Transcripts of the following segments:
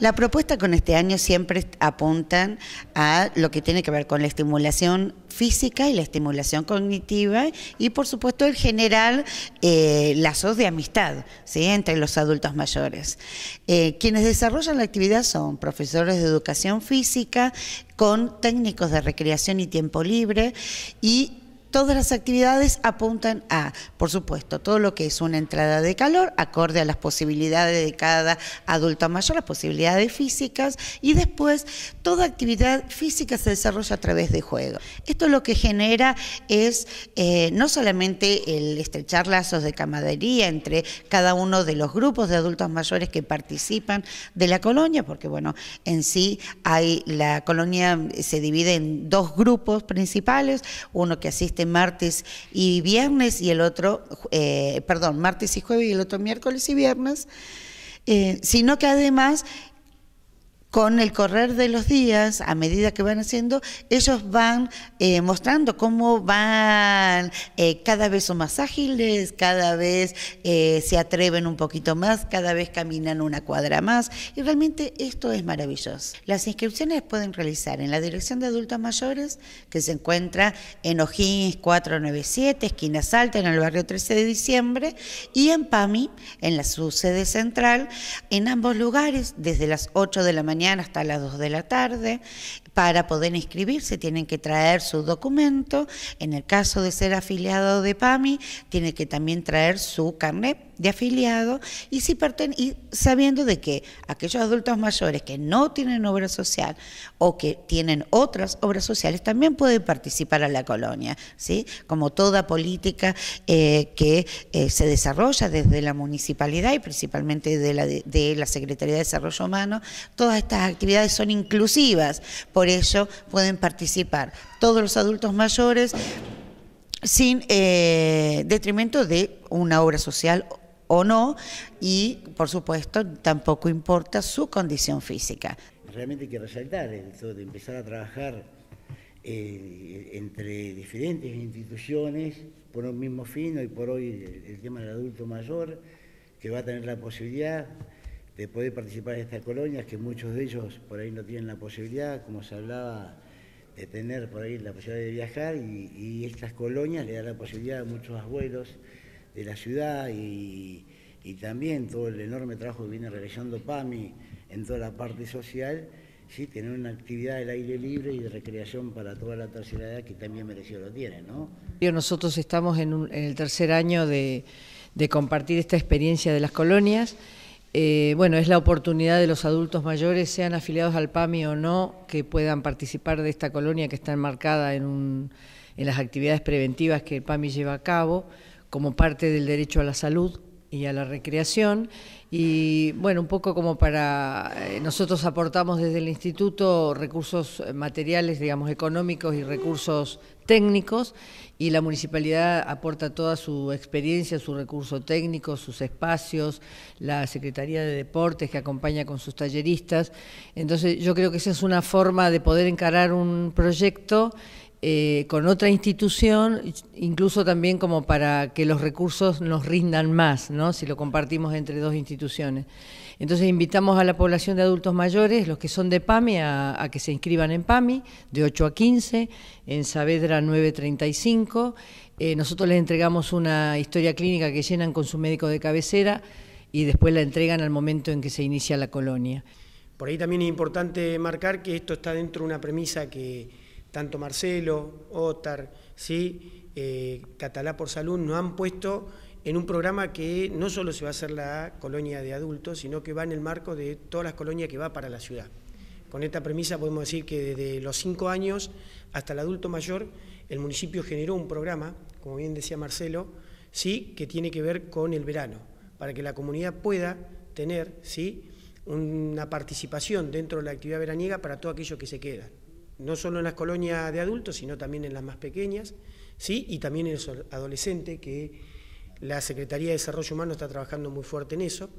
La propuesta con este año siempre apuntan a lo que tiene que ver con la estimulación física y la estimulación cognitiva y por supuesto el general eh, lazos de amistad entre los adultos mayores. Eh, quienes desarrollan la actividad son profesores de educación física con técnicos de recreación y tiempo libre y Todas las actividades apuntan a, por supuesto, todo lo que es una entrada de calor, acorde a las posibilidades de cada adulto mayor, las posibilidades físicas, y después toda actividad física se desarrolla a través de juego. Esto lo que genera es eh, no solamente el estrechar lazos de camaradería entre cada uno de los grupos de adultos mayores que participan de la colonia, porque bueno, en sí hay la colonia se divide en dos grupos principales, uno que asiste martes y viernes y el otro, eh, perdón, martes y jueves y el otro miércoles y viernes, eh, sino que además con el correr de los días, a medida que van haciendo, ellos van eh, mostrando cómo van, eh, cada vez son más ágiles, cada vez eh, se atreven un poquito más, cada vez caminan una cuadra más. Y realmente esto es maravilloso. Las inscripciones pueden realizar en la Dirección de Adultos Mayores, que se encuentra en O'Higgins 497, esquina Salta, en el barrio 13 de diciembre, y en PAMI, en la su sede central, en ambos lugares, desde las 8 de la mañana hasta las 2 de la tarde, para poder inscribirse tienen que traer su documento, en el caso de ser afiliado de PAMI, tiene que también traer su carnet de afiliado y, si y sabiendo de que aquellos adultos mayores que no tienen obra social o que tienen otras obras sociales también pueden participar a la colonia, ¿sí? como toda política eh, que eh, se desarrolla desde la municipalidad y principalmente de la, Secretaría de Desarrollo Humano, todas estas actividades son inclusivas por ello pueden participar todos los adultos mayores sin eh, detrimento de una obra social o no, y por supuesto tampoco importa su condición física. Realmente hay que resaltar el hecho de empezar a trabajar eh, entre diferentes instituciones por un mismo fin, y por hoy el tema del adulto mayor, que va a tener la posibilidad de poder participar en estas colonias, que muchos de ellos por ahí no tienen la posibilidad, como se hablaba, de tener por ahí la posibilidad de viajar y, estas colonias le dan la posibilidad a muchos abuelos de la ciudad y, también todo el enorme trabajo que viene realizando PAMI en toda la parte social, ¿sí? tener una actividad del aire libre y de recreación para toda la tercera edad que también merecido lo tiene. ¿no? Nosotros estamos en, el tercer año de, de compartir esta experiencia de las colonias. Eh, bueno, es la oportunidad de los adultos mayores, sean afiliados al PAMI o no, que puedan participar de esta colonia que está enmarcada en, en las actividades preventivas que el PAMI lleva a cabo como parte del derecho a la salud y a la recreación. Y bueno, un poco como para, eh, nosotros aportamos desde el instituto recursos eh, materiales, digamos, económicos y recursos técnicos, y la municipalidad aporta toda su experiencia, su recurso técnico, sus espacios, la Secretaría de Deportes que acompaña con sus talleristas. Entonces yo creo que esa es una forma de poder encarar un proyecto eh, con otra institución, incluso también como para que los recursos nos rindan más, ¿no? si lo compartimos entre dos instituciones. Entonces invitamos a la población de adultos mayores, los que son de PAMI, a, que se inscriban en PAMI, de 8 a 15, en Saavedra 935. Eh, nosotros les entregamos una historia clínica que llenan con su médico de cabecera y después la entregan al momento en que se inicia la colonia. Por ahí también es importante marcar que esto está dentro de una premisa que tanto Marcelo, Otar, ¿sí? Eh, Catalá por Salud, nos han puesto en un programa que no solo se va a hacer la colonia de adultos, sino que va en el marco de todas las colonias que va para la ciudad. Con esta premisa podemos decir que desde los cinco años hasta el adulto mayor, el municipio generó un programa, como bien decía Marcelo, ¿sí? que tiene que ver con el verano, para que la comunidad pueda tener ¿sí? una participación dentro de la actividad veraniega para todo aquello que se queda no solo en las colonias de adultos, sino también en las más pequeñas, ¿sí? y también en los adolescentes, que la Secretaría de Desarrollo Humano está trabajando muy fuerte en eso,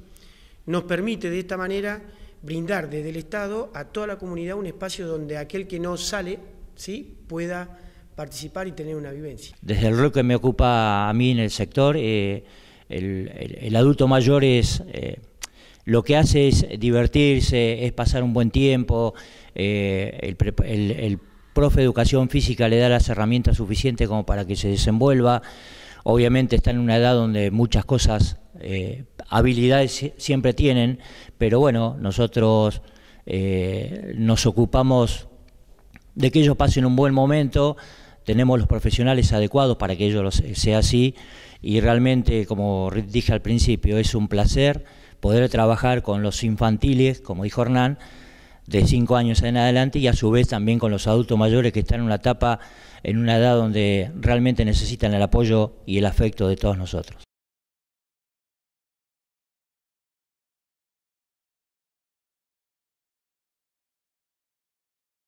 nos permite de esta manera brindar desde el Estado a toda la comunidad un espacio donde aquel que no sale ¿sí? pueda participar y tener una vivencia. Desde el rol que me ocupa a mí en el sector, eh, el, adulto mayor es... Eh, lo que hace es divertirse, es pasar un buen tiempo, eh, el, profe de educación física le da las herramientas suficientes como para que se desenvuelva. Obviamente está en una edad donde muchas cosas, eh, habilidades siempre tienen, pero bueno, nosotros eh, nos ocupamos de que ellos pasen un buen momento, tenemos los profesionales adecuados para que ellos sea así y realmente, como dije al principio, es un placer poder trabajar con los infantiles, como dijo Hernán, de 5 años en adelante y a su vez también con los adultos mayores que están en una etapa, en una edad donde realmente necesitan el apoyo y el afecto de todos nosotros.